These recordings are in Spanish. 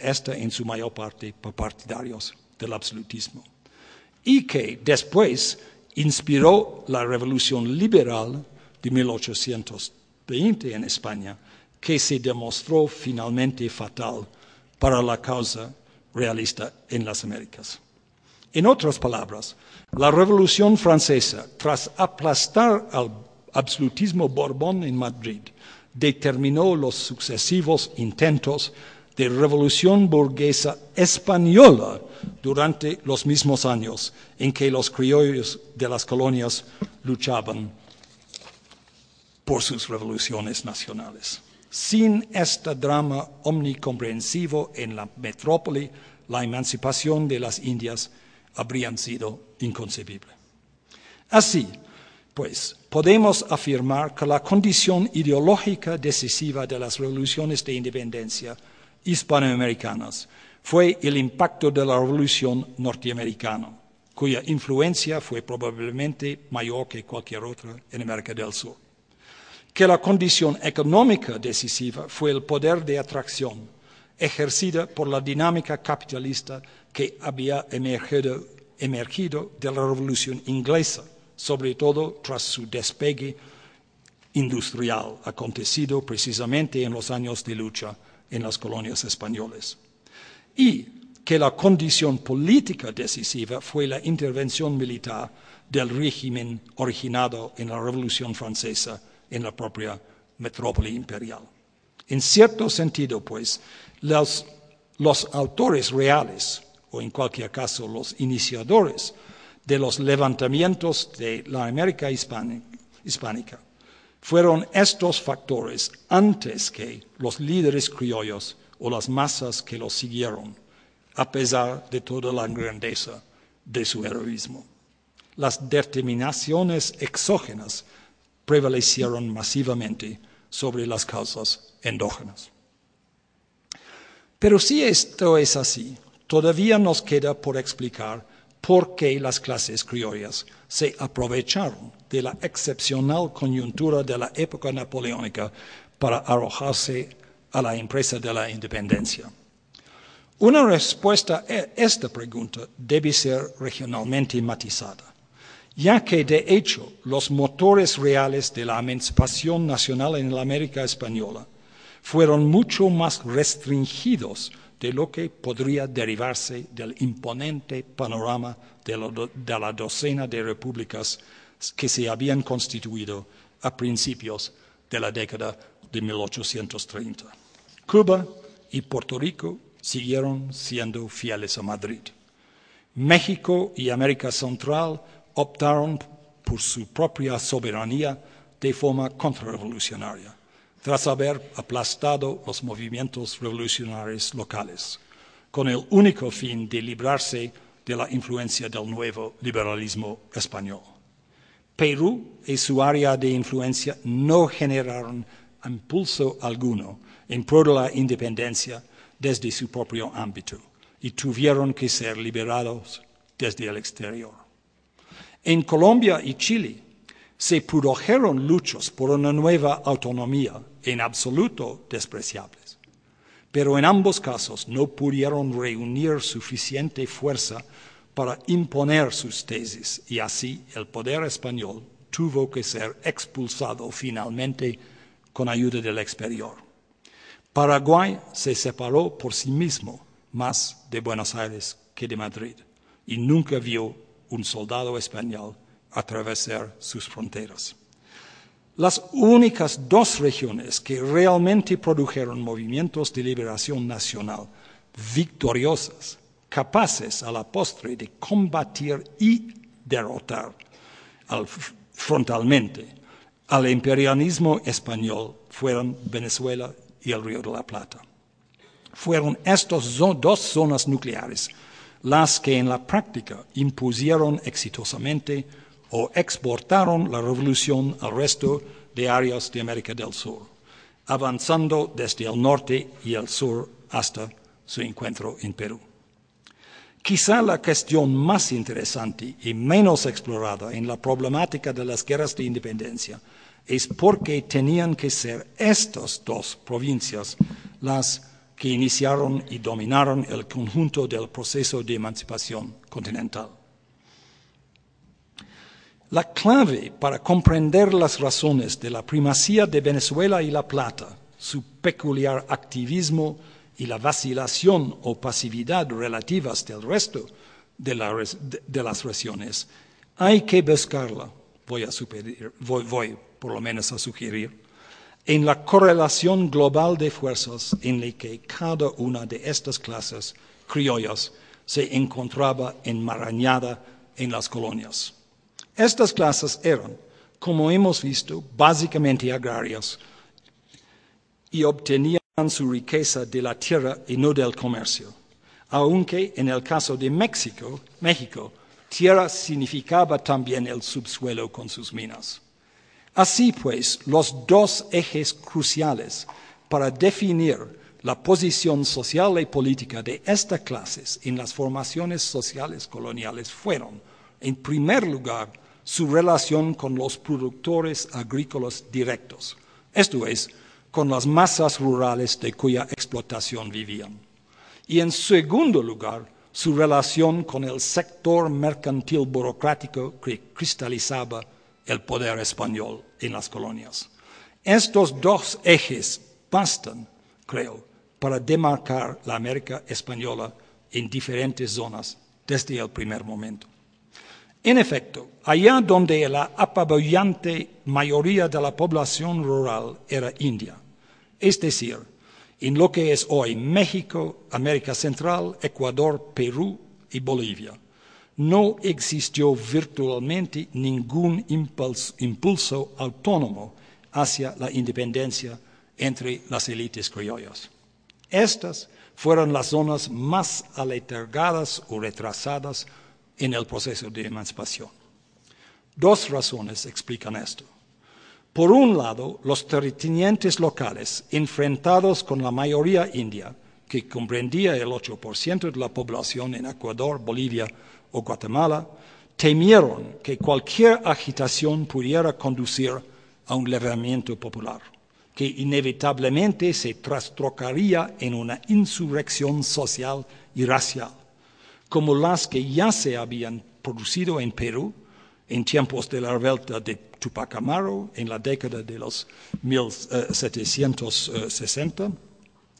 esta en su mayor parte por partidarios del absolutismo. Y que después inspiró la revolución liberal de 1820 en España, que se demostró finalmente fatal para la causa realista en las Américas. En otras palabras, la Revolución Francesa, tras aplastar al absolutismo borbón en Madrid, determinó los sucesivos intentos de revolución burguesa española durante los mismos años en que los criollos de las colonias luchaban por sus revoluciones nacionales. Sin este drama omnicomprensivo en la metrópoli, la emancipación de las Indias habría sido inconcebible. Así, pues, podemos afirmar que la condición ideológica decisiva de las revoluciones de independencia hispanoamericanas fue el impacto de la revolución norteamericana, cuya influencia fue probablemente mayor que cualquier otra en América del Sur. Que la condición económica decisiva fue el poder de atracción ejercida por la dinámica capitalista que había emergido, de la revolución inglesa, sobre todo tras su despegue industrial, acontecido precisamente en los años de lucha en las colonias españolas. Y que la condición política decisiva fue la intervención militar del régimen originado en la Revolución Francesa en la propia metrópoli imperial. En cierto sentido, pues, los, autores reales, o en cualquier caso los iniciadores de los levantamientos de la América hispánica fueron estos factores antes que los líderes criollos o las masas que los siguieron, a pesar de toda la grandeza de su heroísmo. Las determinaciones exógenas prevalecieron masivamente sobre las causas endógenas. Pero si esto es así, todavía nos queda por explicar por qué las clases criollas se aprovecharon de la excepcional coyuntura de la época napoleónica para arrojarse a la empresa de la independencia. Una respuesta a esta pregunta debe ser regionalmente matizada, ya que de hecho los motores reales de la emancipación nacional en la América española fueron mucho más restringidos de lo que podría derivarse del imponente panorama de la, docena de repúblicas que se habían constituido a principios de la década de 1830. Cuba y Puerto Rico siguieron siendo fieles a Madrid. México y América Central optaron por su propia soberanía de forma contrarrevolucionaria tras haber aplastado los movimientos revolucionarios locales, con el único fin de librarse de la influencia del nuevo liberalismo español. Perú y su área de influencia no generaron impulso alguno en pro de la independencia desde su propio ámbito y tuvieron que ser liberados desde el exterior. En Colombia y Chile, se produjeron luchos por una nueva autonomía en absoluto despreciables, pero en ambos casos no pudieron reunir suficiente fuerza para imponer sus tesis y así el poder español tuvo que ser expulsado finalmente con ayuda del exterior. Paraguay se separó por sí mismo más de Buenos Aires que de Madrid y nunca vio un soldado español atravesar sus fronteras. Las únicas dos regiones que realmente produjeron movimientos de liberación nacional victoriosas, capaces a la postre de combatir y derrotar frontalmente al imperialismo español, fueron Venezuela y el Río de la Plata. Fueron estas dos zonas nucleares las que en la práctica impusieron exitosamente o exportaron la revolución al resto de áreas de América del Sur, avanzando desde el norte y el sur hasta su encuentro en Perú. Quizá la cuestión más interesante y menos explorada en la problemática de las guerras de independencia es por qué tenían que ser estas dos provincias las que iniciaron y dominaron el conjunto del proceso de emancipación continental. La clave para comprender las razones de la primacía de Venezuela y La Plata, su peculiar activismo y la vacilación o pasividad relativas del resto de, las regiones, hay que buscarla, voy voy por lo menos a sugerir, en la correlación global de fuerzas en la que cada una de estas clases criollas se encontraba enmarañada en las colonias. Estas clases eran, como hemos visto, básicamente agrarias y obtenían su riqueza de la tierra y no del comercio. Aunque en el caso de México, México, tierra significaba también el subsuelo con sus minas. Así pues, los dos ejes cruciales para definir la posición social y política de estas clases en las formaciones sociales coloniales fueron, en primer lugar, su relación con los productores agrícolas directos, esto es, con las masas rurales de cuya explotación vivían. Y en segundo lugar, su relación con el sector mercantil burocrático que cristalizaba el poder español en las colonias. Estos dos ejes bastan, creo, para demarcar la América española en diferentes zonas desde el primer momento. En efecto, allá donde la apabullante mayoría de la población rural era India, es decir, en lo que es hoy México, América Central, Ecuador, Perú y Bolivia. No existió virtualmente ningún impulso, autónomo hacia la independencia entre las élites criollas. Estas fueron las zonas más aletargadas o retrasadas en el proceso de emancipación. Dos razones explican esto. Por un lado, los terratenientes locales, enfrentados con la mayoría india, que comprendía el 8% de la población en Ecuador, Bolivia o Guatemala, temieron que cualquier agitación pudiera conducir a un levantamiento popular, que inevitablemente se trastocaría en una insurrección social y racial como las que ya se habían producido en Perú en tiempos de la revuelta de Tupac Amaro en la década de los 1760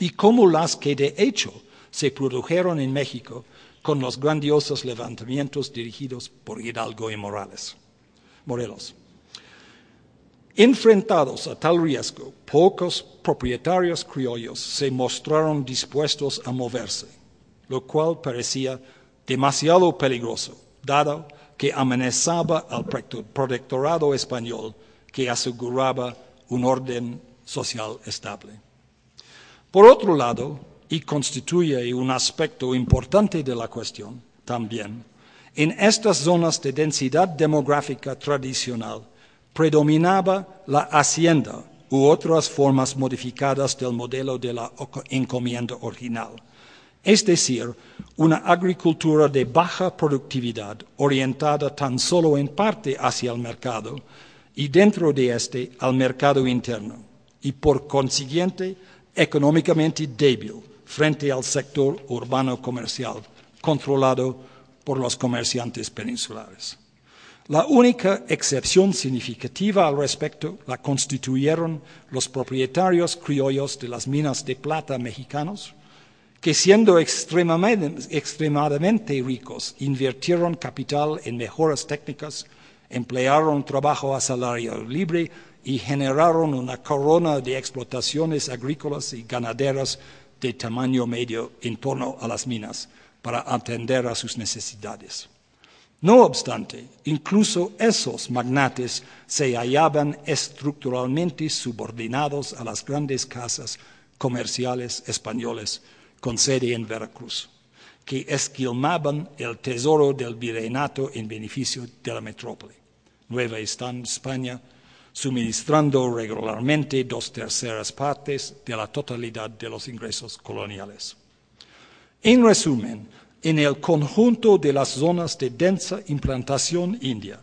y como las que de hecho se produjeron en México con los grandiosos levantamientos dirigidos por Hidalgo y Morales, Morelos. Enfrentados a tal riesgo, pocos propietarios criollos se mostraron dispuestos a moverse lo cual parecía demasiado peligroso, dado que amenazaba al protectorado español que aseguraba un orden social estable. Por otro lado, y constituye un aspecto importante de la cuestión también, en estas zonas de densidad demográfica tradicional predominaba la hacienda u otras formas modificadas del modelo de la encomienda original, es decir, una agricultura de baja productividad orientada tan solo en parte hacia el mercado y dentro de este al mercado interno y por consiguiente económicamente débil frente al sector urbano comercial controlado por los comerciantes peninsulares. La única excepción significativa al respecto la constituyeron los propietarios criollos de las minas de plata mexicanos, que siendo extremadamente, ricos, invirtieron capital en mejoras técnicas, emplearon trabajo a salario libre y generaron una corona de explotaciones agrícolas y ganaderas de tamaño medio en torno a las minas para atender a sus necesidades. No obstante, incluso esos magnates se hallaban estructuralmente subordinados a las grandes casas comerciales españoles con sede en Veracruz, que esquilmaban el tesoro del virreinato en beneficio de la metrópoli. Nueva España, suministrando regularmente dos terceras partes de la totalidad de los ingresos coloniales. En resumen, en el conjunto de las zonas de densa implantación india,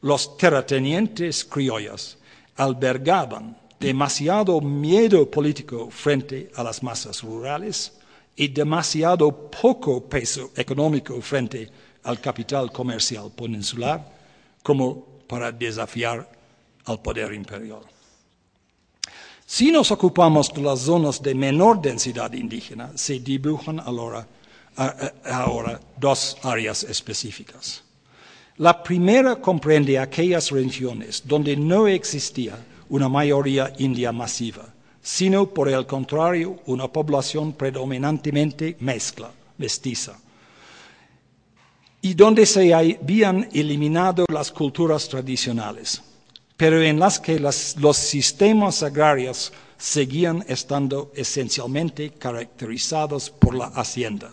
los terratenientes criollas albergaban demasiado miedo político frente a las masas rurales y demasiado poco peso económico frente al capital comercial peninsular como para desafiar al poder imperial. Si nos ocupamos de las zonas de menor densidad indígena, se dibujan ahora, dos áreas específicas. La primera comprende aquellas regiones donde no existía una mayoría india masiva, sino por el contrario una población predominantemente mezcla, mestiza, y donde se habían eliminado las culturas tradicionales, pero en las que los sistemas agrarios seguían estando esencialmente caracterizados por la hacienda,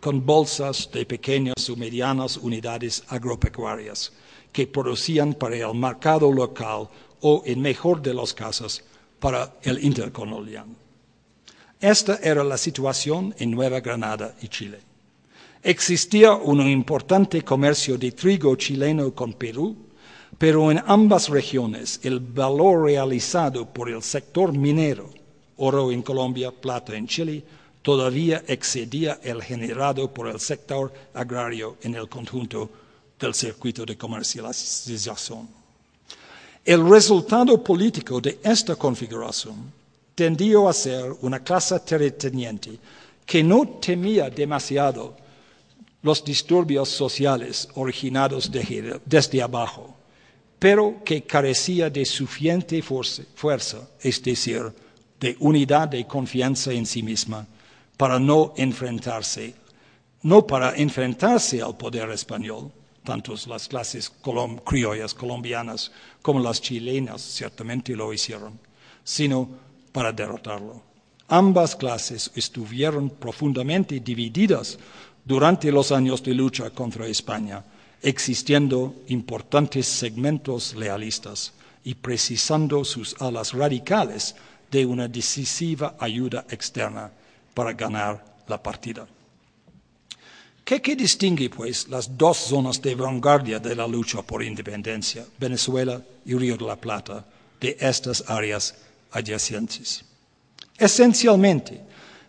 con bolsas de pequeñas o medianas unidades agropecuarias que producían para el mercado local o, en mejor de los casos, para el intercolonial. Esta era la situación en Nueva Granada y Chile. Existía un importante comercio de trigo chileno con Perú, pero en ambas regiones el valor realizado por el sector minero, oro en Colombia, plata en Chile, todavía excedía el generado por el sector agrario en el conjunto del circuito de comercialización. El resultado político de esta configuración tendió a ser una clase terrateniente que no temía demasiado los disturbios sociales originados desde abajo, pero que carecía de suficiente fuerza, es decir, de unidad de confianza en sí misma, para no enfrentarse, no para enfrentarse al poder español, tanto las clases criollas colombianas como las chilenas ciertamente lo hicieron, sino para derrotarlo. Ambas clases estuvieron profundamente divididas durante los años de lucha contra España, existiendo importantes segmentos lealistas y precisando sus alas radicales de una decisiva ayuda externa para ganar la partida. ¿Qué, ¿Qué, distingue, pues, las dos zonas de vanguardia de la lucha por independencia, Venezuela y Río de la Plata, de estas áreas adyacentes? Esencialmente,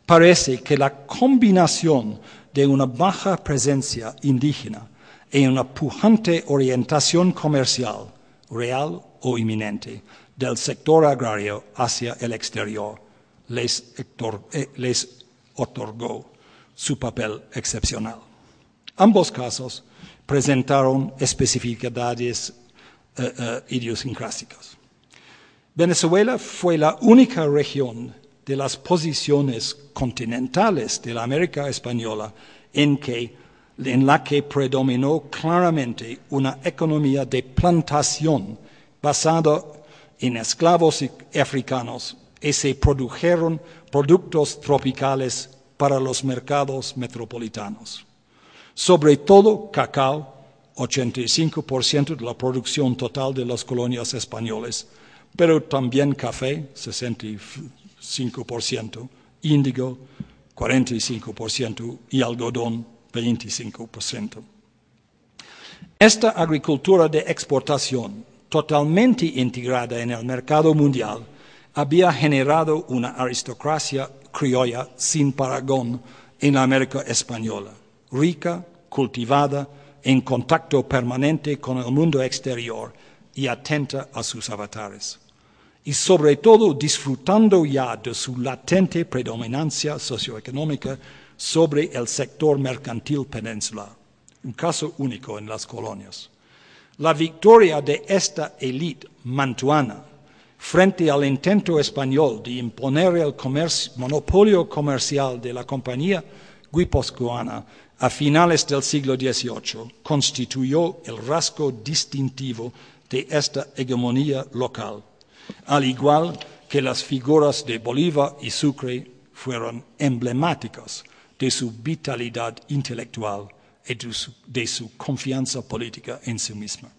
parece que la combinación de una baja presencia indígena y una pujante orientación comercial, real o inminente, del sector agrario hacia el exterior, les eh, otorgó su papel excepcional. Ambos casos presentaron especificidades eh, eh, Venezuela fue la única región de las posiciones continentales de la América Española en la que predominó claramente una economía de plantación basada en esclavos africanos y se produjeron productos tropicales para los mercados metropolitanos sobre todo cacao, 85% de la producción total de las colonias españolas, pero también café, 65%, índigo, 45% y algodón, 25%. Esta agricultura de exportación, totalmente integrada en el mercado mundial, había generado una aristocracia criolla sin paragón en América española rica, cultivada, en contacto permanente con el mundo exterior y atenta a sus avatares. Y sobre todo disfrutando ya de su latente predominancia socioeconómica sobre el sector mercantil peninsular, un caso único en las colonias. La victoria de esta élite mantuana frente al intento español de imponer el monopolio comercial de la compañía guipuzcoana a finales del siglo XVIII constituyó el rasgo distintivo de esta hegemonía local, al igual que las figuras de Bolívar y Sucre fueron emblemáticas de su vitalidad intelectual y de su, de su confianza política en sí misma.